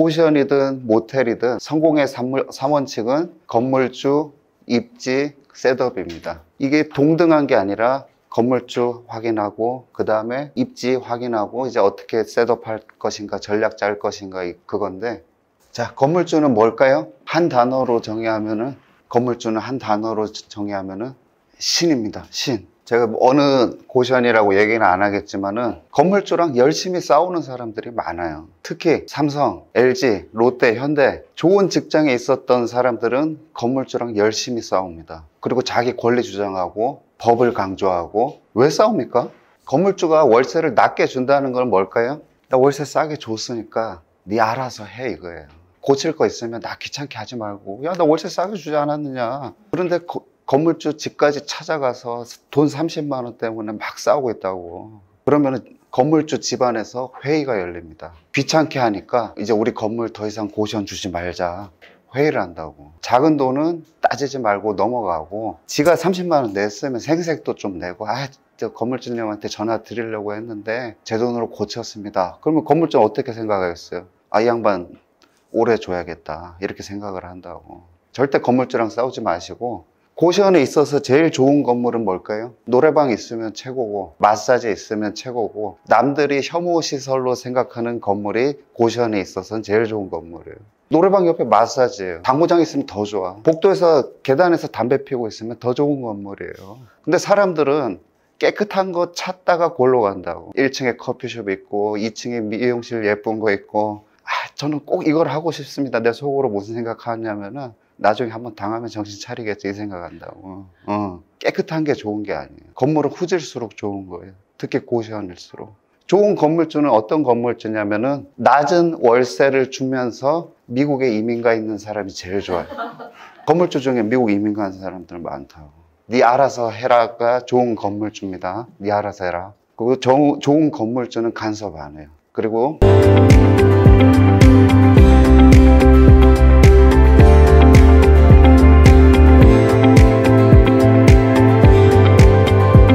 포션이든 모텔이든 성공의 3원칙은 건물주, 입지, 셋업입니다. 이게 동등한 게 아니라 건물주 확인하고 그 다음에 입지 확인하고 이제 어떻게 셋업할 것인가 전략 짤 것인가 그건데 자 건물주는 뭘까요? 한 단어로 정의하면은 건물주는 한 단어로 정의하면은 신입니다. 신. 제가 어느 고시원이라고 얘기는 안 하겠지만은 건물주랑 열심히 싸우는 사람들이 많아요. 특히 삼성, LG, 롯데, 현대 좋은 직장에 있었던 사람들은 건물주랑 열심히 싸웁니다. 그리고 자기 권리 주장하고 법을 강조하고 왜 싸웁니까? 건물주가 월세를 낮게 준다는 건 뭘까요? 나 월세 싸게 줬으니까 네 알아서 해 이거예요. 고칠 거 있으면 나 귀찮게 하지 말고 야 나 월세 싸게 주지 않았느냐. 그런데 거, 건물주 집까지 찾아가서 돈 30만 원 때문에 막 싸우고 있다고 그러면 건물주 집안에서 회의가 열립니다 귀찮게 하니까 이제 우리 건물 더 이상 고시원 주지 말자 회의를 한다고 작은 돈은 따지지 말고 넘어가고 지가 30만 원 냈으면 생색도 좀 내고 아 저 건물주님한테 전화 드리려고 했는데 제 돈으로 고쳤습니다 그러면 건물주 어떻게 생각하겠어요 아 양반 오래 줘야겠다 이렇게 생각을 한다고 절대 건물주랑 싸우지 마시고 고시원에 그 있어서 제일 좋은 건물은 뭘까요? 노래방 있으면 최고고 마사지 있으면 최고고 남들이 혐오시설로 생각하는 건물이 고시원에 그 있어서는 제일 좋은 건물이에요 노래방 옆에 마사지예요 당구장 있으면 더 좋아 복도에서 계단에서 담배 피우고 있으면 더 좋은 건물이에요 근데 사람들은 깨끗한 거 찾다가 골로 간다고 1층에 커피숍 있고 2층에 미용실 예쁜 거 있고 저는 꼭 이걸 하고 싶습니다. 내 속으로 무슨 생각하냐면은 나중에 한번 당하면 정신 차리겠지 이 생각한다고. 어. 깨끗한 게 좋은 게 아니에요. 건물을 후질수록 좋은 거예요. 특히 고시원일수록. 좋은 건물주는 어떤 건물주냐면은 낮은 월세를 주면서 미국에 이민가 있는 사람이 제일 좋아요. 건물주 중에 미국 이민가 있는 사람들은 많다고. 네 알아서 해라가 좋은 건물주입니다. 네 알아서 해라. 그리고 정, 좋은 건물주는 간섭 안 해요. 그리고